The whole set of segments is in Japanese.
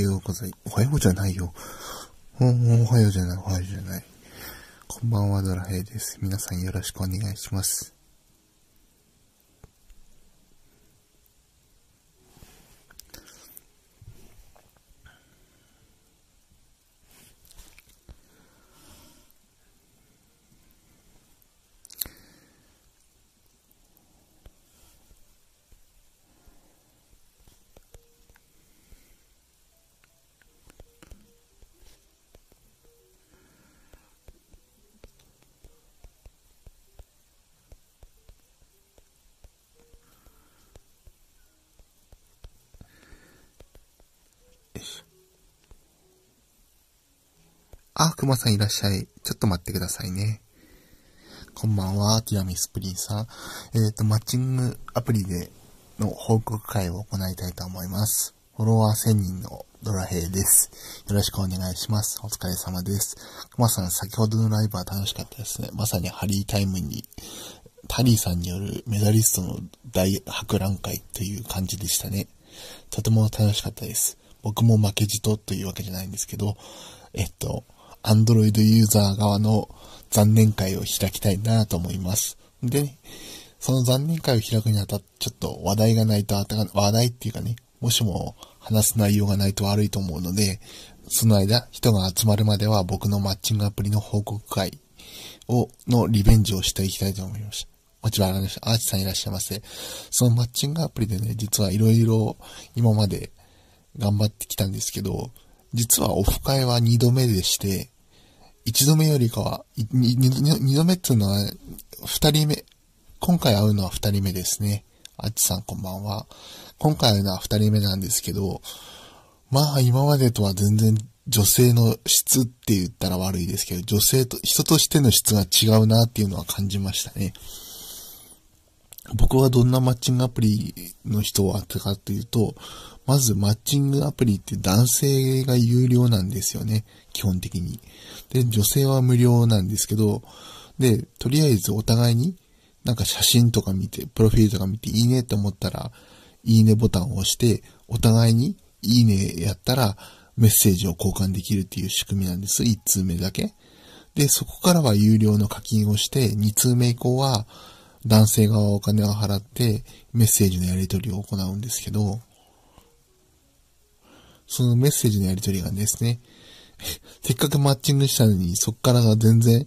はようござい、おはようじゃないよ。おはようじゃない、おはようじゃない。こんばんは、ドラヘイです。皆さんよろしくお願いします。あ、熊さんいらっしゃい。ちょっと待ってくださいね。こんばんは、ティラミスプリンさん。えっ、ー、と、マッチングアプリでの報告会を行いたいと思います。フォロワー1000人のドラヘイです。よろしくお願いします。お疲れ様です。熊さん、先ほどのライブは楽しかったですね。まさにハリータイムに、タリーさんによるメダリストの大博覧会という感じでしたね。とても楽しかったです。僕も負けじとというわけじゃないんですけど、えっと、アンドロイドユーザー側の残念会を開きたいなと思います。で、ね、その残念会を開くにあたって、ちょっと話題がないとあたが、話題っていうかね、もしも話す内容がないと悪いと思うので、その間、人が集まるまでは僕のマッチングアプリの報告会を、のリベンジをしていきたいと思いました。もちろん、あの、アーチさんいらっしゃいませ。そのマッチングアプリでね、実はいろいろ今まで頑張ってきたんですけど、実はオフ会は2度目でして、1度目よりかは、2度目っていうのは、2人目、今回会うのは2人目ですね。あっちさんこんばんは。今回会うのは2人目なんですけど、まあ今までとは全然女性の質って言ったら悪いですけど、女性と、人としての質が違うなっていうのは感じましたね。僕はどんなマッチングアプリの人を会ったかっていうと、まずマッチングアプリって男性が有料なんですよね。基本的に。で、女性は無料なんですけど、で、とりあえずお互いになんか写真とか見て、プロフィールとか見ていいねって思ったら、いいねボタンを押して、お互いにいいねやったらメッセージを交換できるっていう仕組みなんです。1通目だけ。で、そこからは有料の課金をして、2通目以降は男性側はお金を払ってメッセージのやり取りを行うんですけど、そのメッセージのやり取りがですね、せっかくマッチングしたのに、そっからが全然、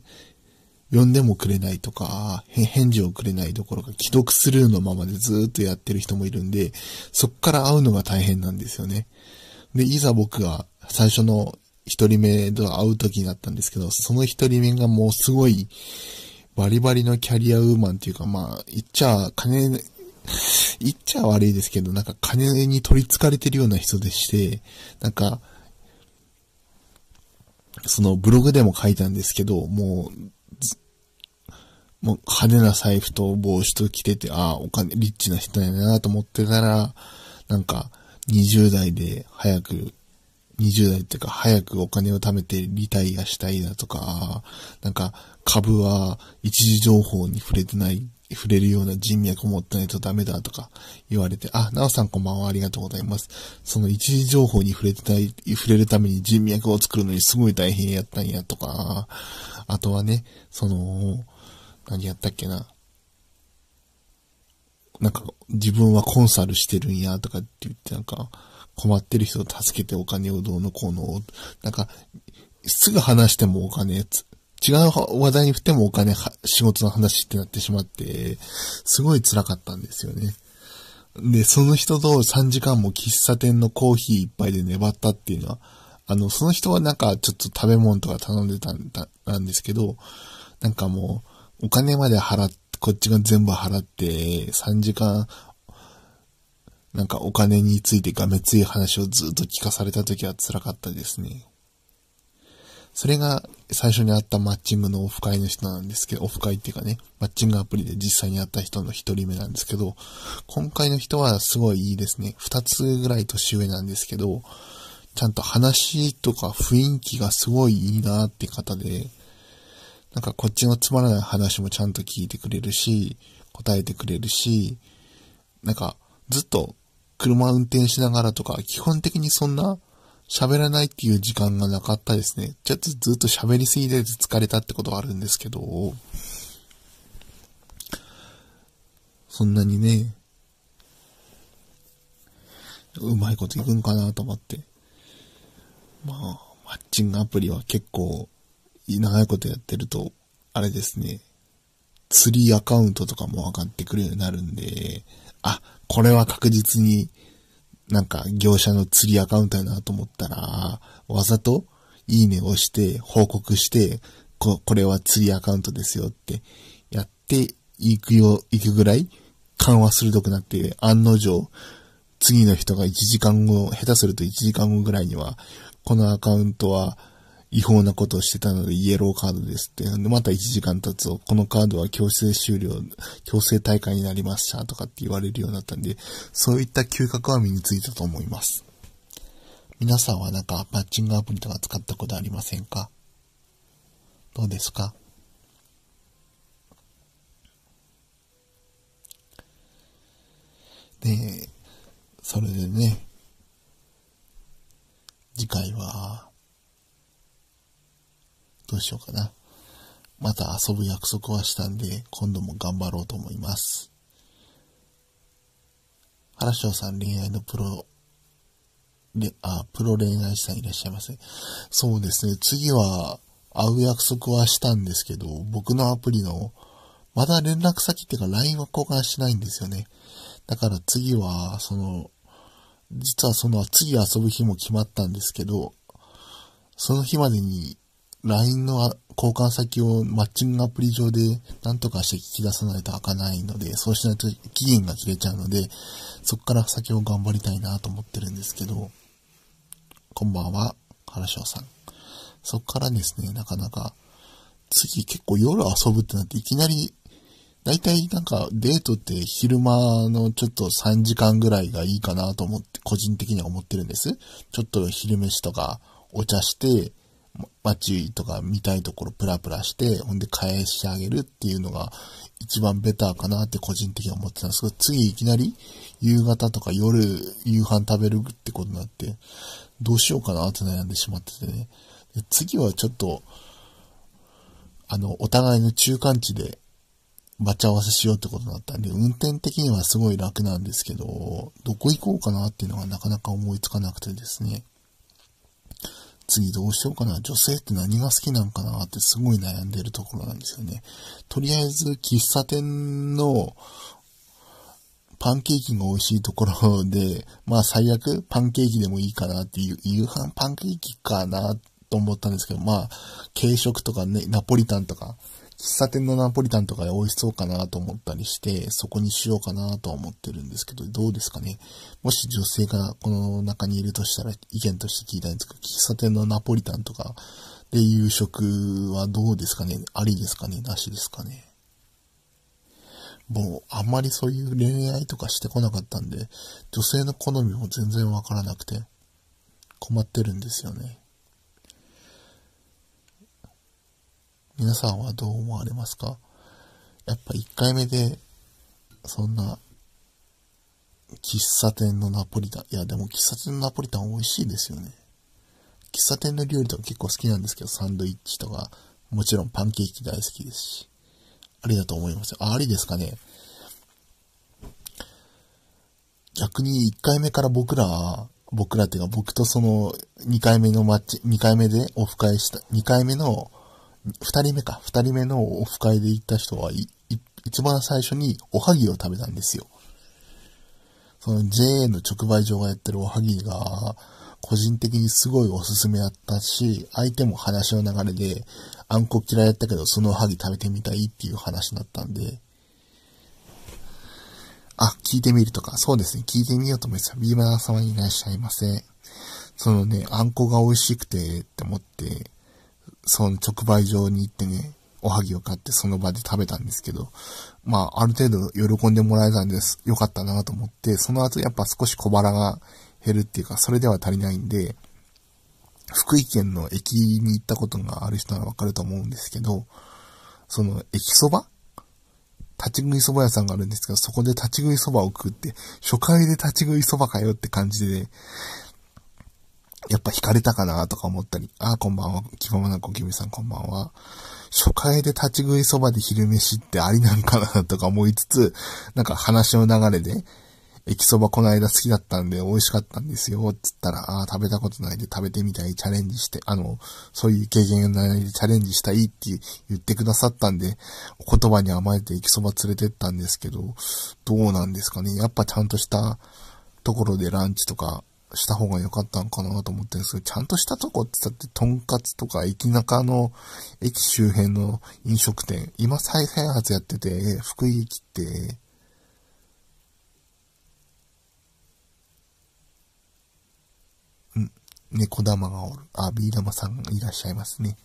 呼んでもくれないとか、返事をくれないどころか、既読スルーのままでずっとやってる人もいるんで、そっから会うのが大変なんですよね。で、いざ僕が最初の一人目と会う時になったんですけど、その一人目がもうすごい、バリバリのキャリアウーマンっていうか、まあ、言っちゃ、金、言っちゃ悪いですけど、なんか金に取り憑かれてるような人でして、なんか、そのブログでも書いたんですけど、もう、もう派手な財布と帽子と着てて、ああ、お金、リッチな人やなと思ってたら、なんか、20代で早く、20代っていうか早くお金を貯めてリタイアしたいだとか、なんか株は一時情報に触れてない触れるような人脈を持ってないとダメだとか言われて、あ、なおさんこんばんは、ありがとうございます。その一時情報に触れてたい、触れるために人脈を作るのにすごい大変やったんやとか、あとはね、その、何やったっけな。なんか、自分はコンサルしてるんやとかって言ってなんか、困ってる人を助けてお金をどうのこうの、なんか、すぐ話してもお金違う話題に振ってもお金、仕事の話ってなってしまって、すごい辛かったんですよね。で、その人と3時間も喫茶店のコーヒー一杯で粘ったっていうのは、あの、その人はなんかちょっと食べ物とか頼んでたんだ、なんですけど、なんかもう、お金まで払って、こっちが全部払って、3時間、なんかお金についてがめつい話をずっと聞かされた時は辛かったですね。それが最初にあったマッチングのオフ会の人なんですけど、オフ会っていうかね、マッチングアプリで実際に会った人の一人目なんですけど、今回の人はすごいいいですね。二つぐらい年上なんですけど、ちゃんと話とか雰囲気がすごいいいなって方で、なんかこっちのつまらない話もちゃんと聞いてくれるし、答えてくれるし、なんかずっと車運転しながらとか、基本的にそんな喋らないっていう時間がなかったですね。ちょっとずっと喋りすぎて疲れたってことはあるんですけど、そんなにね、うまいこといくんかなと思って。まあ、マッチングアプリは結構、長いことやってると、あれですね、釣りアカウントとかも分かってくるようになるんで、あ、これは確実になんか業者の釣りアカウントやなと思ったら、わざといいねをして報告して、こ、これは釣りアカウントですよってやっていくよ、いくぐらい緩和鋭くなって案の定、次の人が1時間後、下手すると1時間後ぐらいには、このアカウントは違法なことをしてたのでイエローカードですって。で、また1時間経つと、このカードは強制終了、強制大会になりましたとかって言われるようになったんで、そういった嗅覚は身についたと思います。皆さんはなんかマッチングアプリとか使ったことありませんかどうですかしようかな。また遊ぶ約束はしたんで、今度も頑張ろうと思います。原翔さん恋愛のプロ、で、あ、プロ恋愛師さんいらっしゃいませ。そうですね。次は、会う約束はしたんですけど、僕のアプリの、まだ連絡先っていうか LINE は交換しないんですよね。だから次は、その、実はその次遊ぶ日も決まったんですけど、その日までに LINE の交換先をマッチングアプリ上で何とかして聞き出さないと開かないので、そうしないと期限が切れちゃうので、そこから先を頑張りたいなと思ってるんですけど、こんばんは、原翔さん。そこからですね、なかなか、次結構夜遊ぶってなっていきなり、だいたいなんかデートって昼間のちょっと3時間ぐらいがいいかなと思って、個人的には思ってるんです。ちょっと昼飯とかお茶して、ま注意とか見たいところプラプラして、ほんで返してあげるっていうのが一番ベターかなって個人的に思ってたんですけど、次いきなり夕方とか夜夕飯食べるってことになって、どうしようかなって悩んでしまっててね。次はちょっと、あの、お互いの中間地で待ち合わせしようってことになったんで、運転的にはすごい楽なんですけど、どこ行こうかなっていうのがなかなか思いつかなくてですね。次どうしようかな。女性って何が好きなんかなってすごい悩んでるところなんですよね。とりあえず、喫茶店のパンケーキが美味しいところで、まあ最悪パンケーキでもいいかなっていう、夕飯パンケーキかなと思ったんですけど、まあ、軽食とかね、ナポリタンとか、喫茶店のナポリタンとかで美味しそうかなと思ったりして、そこにしようかなと思ってるんですけど、どうですかね。もし女性がこの中にいるとしたら意見として聞いたんですけど、喫茶店のナポリタンとかで夕食はどうですかねありですかねなしですかねもう、あんまりそういう恋愛とかしてこなかったんで、女性の好みも全然わからなくて、困ってるんですよね。皆さんはどう思われますかやっぱ1回目で、そんな、喫茶店のナポリタン。いや、でも喫茶店のナポリタン美味しいですよね。喫茶店の料理とか結構好きなんですけど、サンドイッチとか、もちろんパンケーキ大好きですし。ありだと思いますよ。あ、ありですかね。逆に1回目から僕ら、僕らっていうか僕とその2回目のマッチ、2回目でオフ会した、2回目の二人目か、二人目のオフ会で行った人は、一番最初におはぎを食べたんですよ。その JA の直売所がやってるおはぎが、個人的にすごいおすすめだったし、相手も話の流れで、あんこ嫌いやったけど、そのおはぎ食べてみたいっていう話だったんで、あ、聞いてみるとか、そうですね、聞いてみようと思いました。ビーバー様にいらっしゃいませ。そのね、あんこが美味しくてって思って、その直売所に行ってね、おはぎを買ってその場で食べたんですけど、まあ、ある程度喜んでもらえたんです。よかったなと思って、その後やっぱ少し小腹が減るっていうか、それでは足りないんで、福井県の駅に行ったことがある人ならわかると思うんですけど、その、駅そば立ち食いそば屋さんがあるんですけど、そこで立ち食いそばを食って、初回で立ち食いそばかよって感じで、やっぱ惹かれたかなとか思ったり、あ、こんばんは、気ままなキブリさんこんばんは。初回で立ち食いそばで昼飯ってありなんかなとか思いつつ、なんか話の流れで、駅そばこの間好きだったんで美味しかったんですよ、つったら、ああ、食べたことないで食べてみたい、チャレンジして、あの、そういう経験がないでチャレンジしたいって言ってくださったんで、お言葉に甘えて駅そば連れてったんですけど、どうなんですかね。やっぱちゃんとしたところでランチとかした方が良かったのかなと思ってるんですけど、ちゃんとしたとこって言ったって、とんかつとか駅中の駅周辺の飲食店、今再開発やってて、福井駅って、ん、猫玉がおる。あ、ビー玉さんがいらっしゃいますね。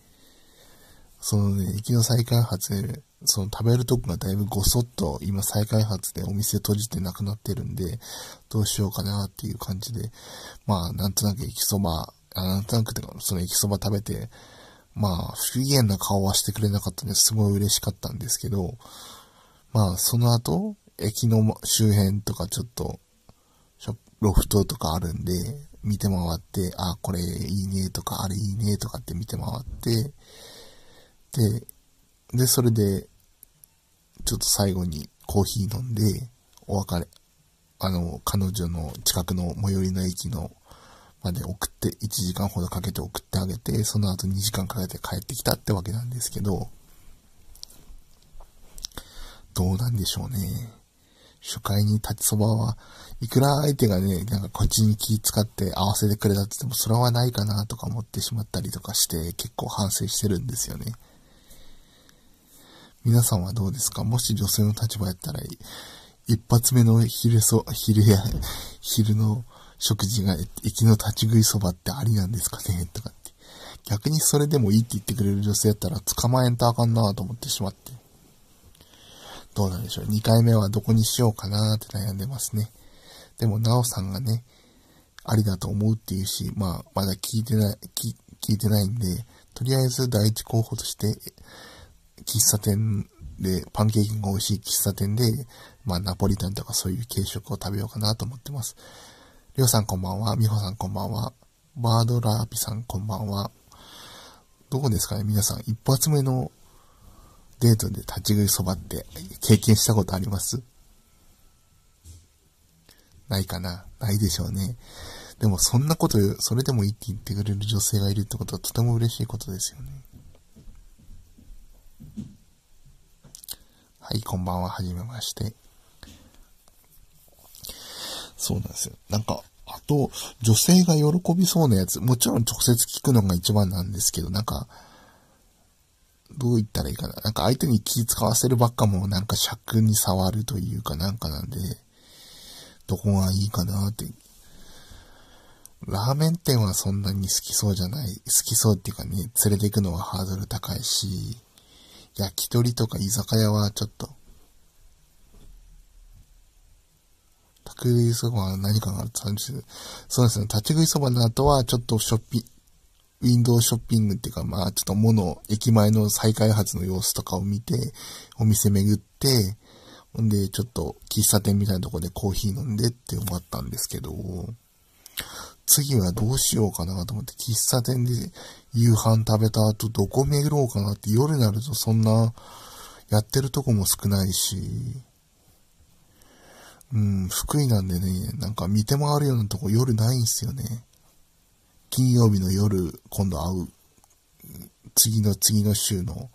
そのね、駅の再開発その食べるとこがだいぶごそっと今再開発でお店閉じてなくなってるんで、どうしようかなっていう感じで、まあなんとなく駅そば、あなんとなくてか、その駅そば食べて、まあ不機嫌な顔はしてくれなかったんですごい嬉しかったんですけど、まあその後、駅の周辺とかちょっと、ロフトとかあるんで、見て回って、あ、これいいねとか、あれいいねとかって見て回って、で、で、それで、ちょっと最後にコーヒー飲んで、お別れ、あの、彼女の近くの最寄りの駅の、まで送って、1時間ほどかけて送ってあげて、その後2時間かけて帰ってきたってわけなんですけど、どうなんでしょうね。初回に立ちそばは、いくら相手がね、なんかこっちに気使って合わせてくれたって言っても、それはないかなとか思ってしまったりとかして、結構反省してるんですよね。皆さんはどうですかもし女性の立場やったら、一発目の昼そ、昼や、昼の食事が、駅の立ち食いそばってありなんですかねとかって。逆にそれでもいいって言ってくれる女性やったら捕まえんとあかんなと思ってしまって。どうなんでしょう。2回目はどこにしようかなって悩んでますね。でも、なおさんがね、ありだと思うっていうし、まあ、まだ聞いてない、聞いてないんで、とりあえず第一候補として、喫茶店で、パンケーキが美味しい喫茶店で、まあ、ナポリタンとかそういう軽食を食べようかなと思ってます。りょうさんこんばんは。みほさんこんばんは。バードラーピさんこんばんは。どこですかね皆さん、一発目のデートで立ち食いそばって経験したことありますないかなないでしょうね。でもそんなこと、それでもいいって言ってくれる女性がいるってことはとても嬉しいことですよね。はい、こんばんは、はじめまして。そうなんですよ。なんか、あと、女性が喜びそうなやつ、もちろん直接聞くのが一番なんですけど、なんか、どう言ったらいいかな。なんか相手に気使わせるばっかもなんか尺に触るというかなんかなんで、どこがいいかなって。ラーメン店はそんなに好きそうじゃない、好きそうっていうかね、連れて行くのはハードル高いし、焼き鳥とか居酒屋はちょっと、立ち食いそばは何かがあるって感じする。そうですね。立ち食いそばの後はちょっとショッピ、ウィンドウショッピングっていうか、まあちょっと物駅前の再開発の様子とかを見て、お店巡って、ほんで、ちょっと喫茶店みたいなとこでコーヒー飲んでって思ったんですけど、次はどうしようかなと思って、喫茶店で夕飯食べた後どこ巡ろうかなって夜になるとそんなやってるとこも少ないし、うん、福井なんでね、なんか見て回るようなとこ夜ないんすよね。金曜日の夜、今度会う、次の次の週の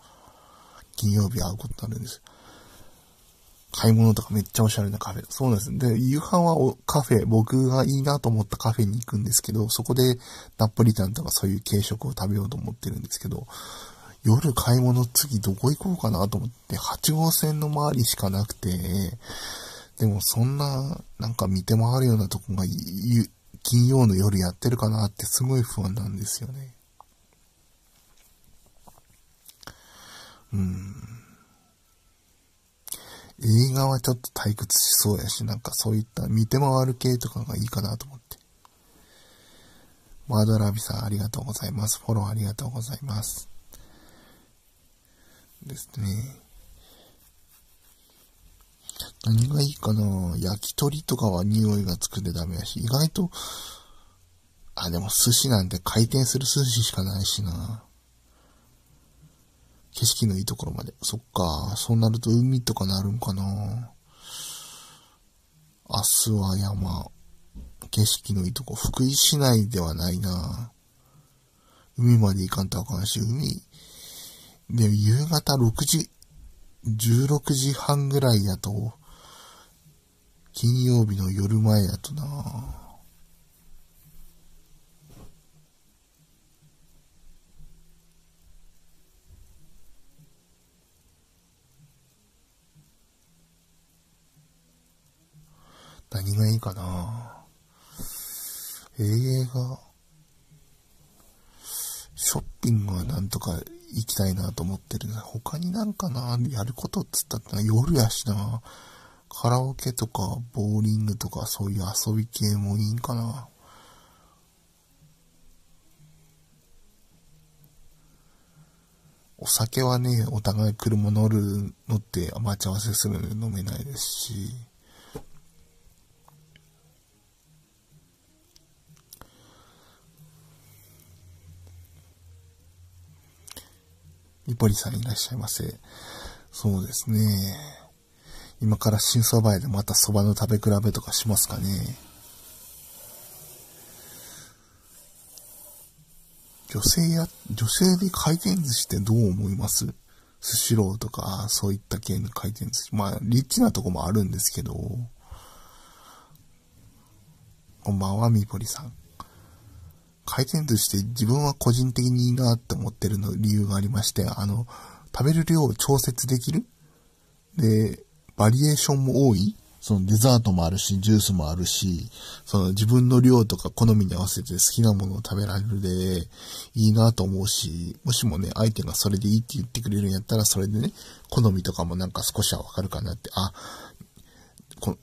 金曜日会うことになるんです。買い物とかめっちゃおしゃれなカフェ。そうなんです。で、夕飯はカフェ、僕がいいなと思ったカフェに行くんですけど、そこでナポリタンとかそういう軽食を食べようと思ってるんですけど、夜買い物次どこ行こうかなと思って、8号線の周りしかなくて、でもそんな、なんか見て回るようなとこが、金曜の夜やってるかなってすごい不安なんですよね。うん。映画はちょっと退屈しそうやし、なんかそういった見て回る系とかがいいかなと思って。ワードラビさんありがとうございます。フォローありがとうございます。ですね。何がいいかな焼き鳥とかは匂いがつくでダメやし、意外と、あ、でも寿司なんて回転する寿司しかないしな。景色のいいところまで。そっか。そうなると海とかなるんかな。明日は山。景色のいいとこ。福井市内ではないな。海まで行かんとあかんし、海。で、夕方6時、16時半ぐらいやと、金曜日の夜前やとな。何がいいかな映画、ショッピングはなんとか行きたいなと思ってる他になんかな、やることっつったって夜やしな。カラオケとか、ボーリングとか、そういう遊び系もいいんかな。お酒はね、お互い車乗る、乗って待ち合わせするので飲めないですし。ボリさんいらっしゃいませ。そうですね。今から新蕎麦屋でまた蕎麦の食べ比べとかしますかね。女性や、女性で回転寿司ってどう思いますスシローとか、そういった系の回転寿司。まあ、リッチなとこもあるんですけど。こんばんは、みぽりさん。回転寿司って自分は個人的にいいなって思ってるの理由がありまして、あの、食べる量を調節できるで、バリエーションも多いそのデザートもあるし、ジュースもあるし、その自分の量とか好みに合わせて好きなものを食べられるで、いいなと思うし、もしもね、相手がそれでいいって言ってくれるんやったら、それでね、好みとかもなんか少しはわかるかなって、あ、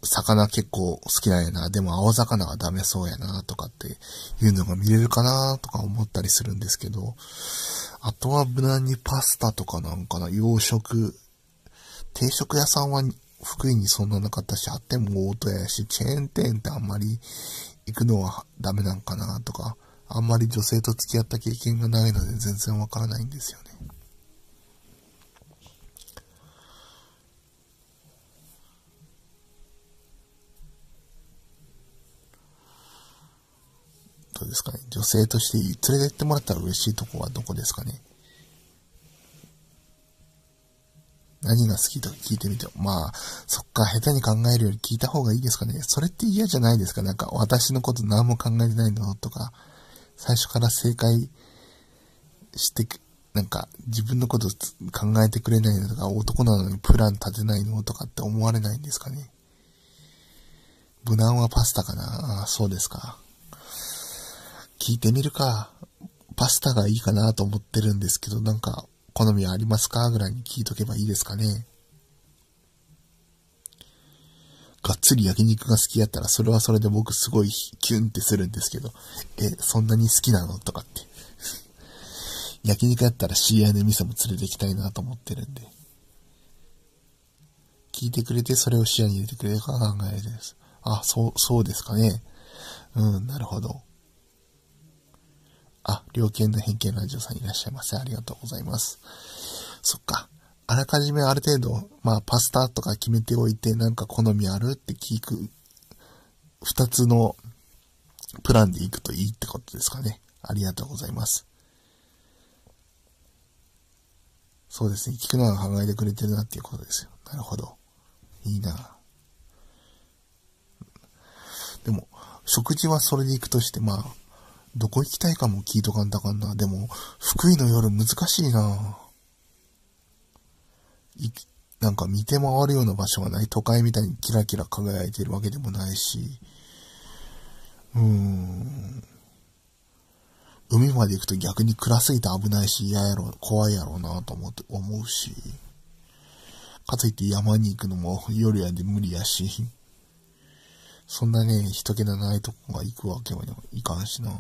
魚結構好きなんやな、でも青魚はダメそうやな、とかっていうのが見れるかな、とか思ったりするんですけど、あとは無難にパスタとかなんかな、洋食、定食屋さんは福井にそんななかったし、あっても大戸屋やし、チェーン店ってあんまり行くのはダメなんかな、とか、あんまり女性と付き合った経験がないので全然わからないんですよね。とですかね。女性として連れてってもらったら嬉しいとこはどこですかね。何が好きとか聞いてみても、まあ、そっか、下手に考えるより聞いた方がいいですかね。それって嫌じゃないですかなんか、私のこと何も考えてないのとか、最初から正解して、なんか、自分のこと考えてくれないのとか、男なのにプラン立てないのとかって思われないんですかね。無難はパスタかなあそうですか。聞いてみるか。パスタがいいかなと思ってるんですけど、なんか、好みありますかぐらいに聞いとけばいいですかね。がっつり焼肉が好きやったら、それはそれで僕すごいキュンってするんですけど、え、そんなに好きなのとかって。焼肉やったら知り合いの店も連れて行きたいなと思ってるんで。聞いてくれて、それを視野に入れてくれるか考えです。あ、そう、そうですかね。うん、なるほど。あ、猟犬の偏見ラジオさんいらっしゃいませ。ありがとうございます。そっか。あらかじめある程度、まあ、パスタとか決めておいて、なんか好みあるって聞く、二つのプランで行くといいってことですかね。ありがとうございます。そうですね。聞くのは考えてくれてるなっていうことですよ。なるほど。いいなでも、食事はそれで行くとして、まあ、どこ行きたいかも聞いとかんだかんな。でも、福井の夜難しいな。い、なんか見て回るような場所がない。都会みたいにキラキラ輝いてるわけでもないし。うーん。海まで行くと逆に暗すぎて危ないし嫌やろ、怖いやろうなと思って、思うし。かといって山に行くのも夜やで無理やし。そんなね、人気のないとこが行くわけにはいかんしな。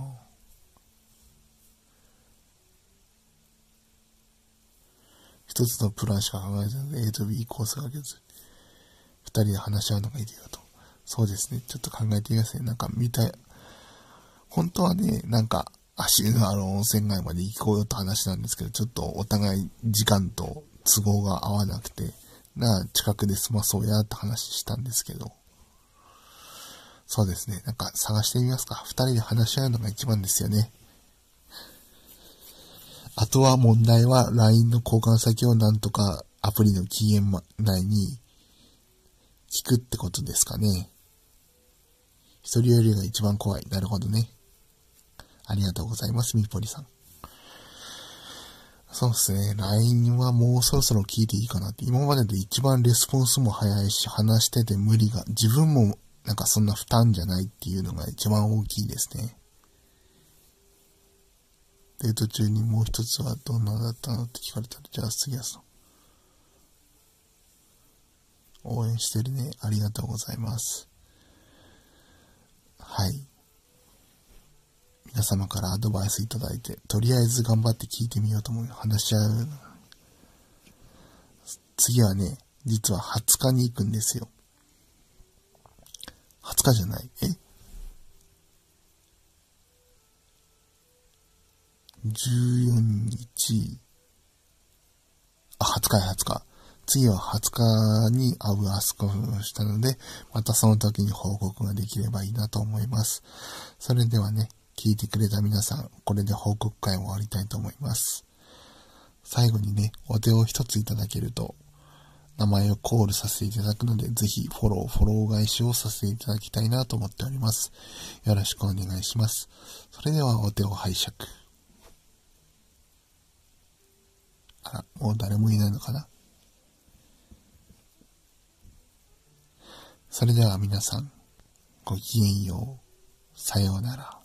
一つのプランしか考えずに A と B コースがけず、二人で話し合うのがいいよと。そうですね。ちょっと考えてください。なんか見たい。本当はね、なんか、足のある温泉街まで行こうよって話なんですけど、ちょっとお互い時間と都合が合わなくて、な、近くで済まそうやって話したんですけど。そうですね。なんか探してみますか。二人で話し合うのが一番ですよね。あとは問題は LINE の交換先をなんとかアプリの期限内に聞くってことですかね。一人よりが一番怖い。なるほどね。ありがとうございます、みぽりさん。そうですね。LINE はもうそろそろ聞いていいかなって。今までで一番レスポンスも早いし、話してて無理が、自分もなんかそんな負担じゃないっていうのが一番大きいですね。デート中にもう一つはどんなだったのって聞かれたら、じゃあ杉谷さん。応援してるね。ありがとうございます。はい。皆様からアドバイスいただいて、とりあえず頑張って聞いてみようと思う。話し合う。次はね、実は20日に行くんですよ。20日じゃない。え14日、あ、20日や20日。次は20日に会うアスコをしたので、またその時に報告ができればいいなと思います。それではね、聞いてくれた皆さん、これで報告会を終わりたいと思います。最後にね、お手を一ついただけると、名前をコールさせていただくので、ぜひフォロー、フォロー返しをさせていただきたいなと思っております。よろしくお願いします。それではお手を拝借。あら、もう誰もいないのかなそれでは皆さん、ごきげんよう。さようなら。